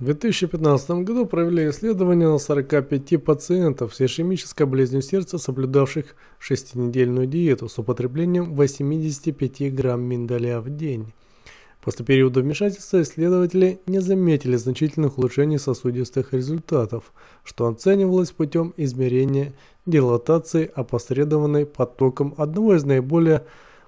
В 2015 году провели исследование на 45 пациентов с ишемической болезнью сердца, соблюдавших шестинедельную диету с употреблением 85 грамм миндаля в день. После периода вмешательства исследователи не заметили значительных улучшений сосудистых результатов, что оценивалось путем измерения дилатации, опосредованной потоком одного из наиболее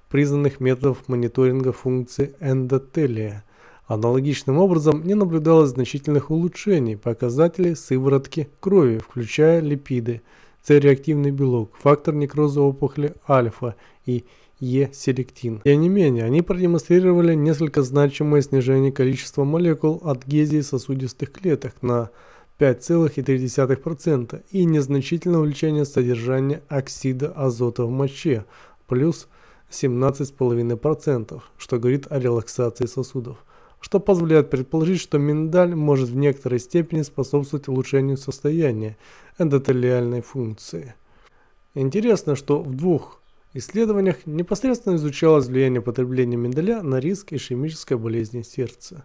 признанных методов мониторинга функции эндотелия – Аналогичным образом не наблюдалось значительных улучшений показателей сыворотки крови, включая липиды, С-реактивный белок, фактор некроза опухоли альфа и Е-селектин. Тем не менее, они продемонстрировали несколько значимое снижение количества молекул адгезии сосудистых клеток на 5,3% и незначительное увеличение содержания оксида азота в моче, плюс 17,5%, что говорит о релаксации сосудов что позволяет предположить, что миндаль может в некоторой степени способствовать улучшению состояния эндотелиальной функции. Интересно, что в двух исследованиях непосредственно изучалось влияние потребления миндаля на риск ишемической болезни сердца.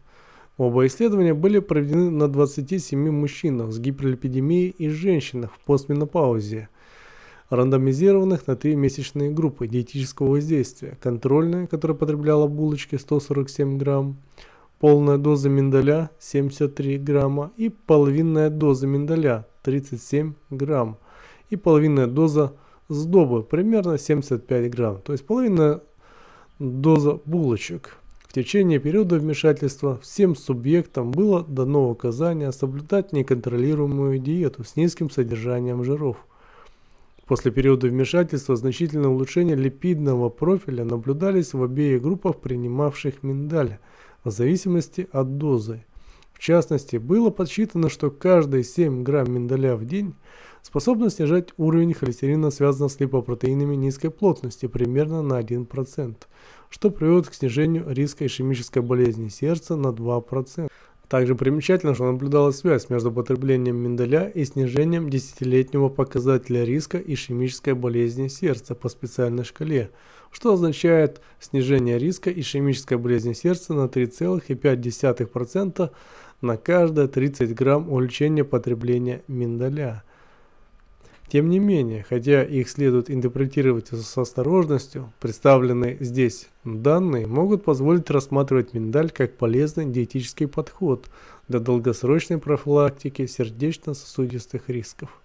Оба исследования были проведены на 27 мужчинах с гиперлипидемией и женщинах в постменопаузе, рандомизированных на 3 месячные группы диетического воздействия, контрольная, которая потребляла булочки 147 грамм, полная доза миндаля 73 грамма и половинная доза миндаля 37 грамм и половинная доза сдобы примерно 75 грамм, то есть половинная доза булочек. В течение периода вмешательства всем субъектам было дано указание соблюдать неконтролируемую диету с низким содержанием жиров. После периода вмешательства значительное улучшение липидного профиля наблюдались в обеих группах, принимавших миндаль – в зависимости от дозы. В частности, было подсчитано, что каждые 7 грамм миндаля в день способно снижать уровень холестерина, связанного с липопротеинами низкой плотности, примерно на 1%, что приводит к снижению риска ишемической болезни сердца на 2%. Также примечательно, что наблюдалась связь между потреблением миндаля и снижением десятилетнего показателя риска ишемической болезни сердца по специальной шкале, что означает снижение риска ишемической болезни сердца на 3,5% на каждые 30 грамм увеличения потребления миндаля. Тем не менее, хотя их следует интерпретировать с осторожностью, представленные здесь данные могут позволить рассматривать миндаль как полезный диетический подход для долгосрочной профилактики сердечно-сосудистых рисков.